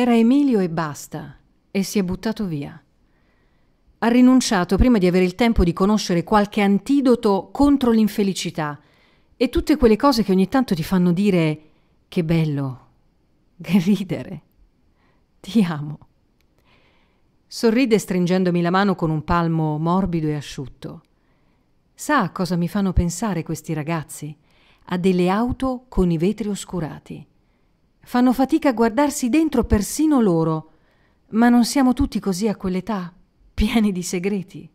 Era Emilio e basta, e si è buttato via. Ha rinunciato prima di avere il tempo di conoscere qualche antidoto contro l'infelicità e tutte quelle cose che ogni tanto ti fanno dire che bello, che ridere, ti amo. Sorride stringendomi la mano con un palmo morbido e asciutto. Sa cosa mi fanno pensare questi ragazzi? A delle auto con i vetri oscurati. Fanno fatica a guardarsi dentro persino loro. Ma non siamo tutti così a quell'età, pieni di segreti.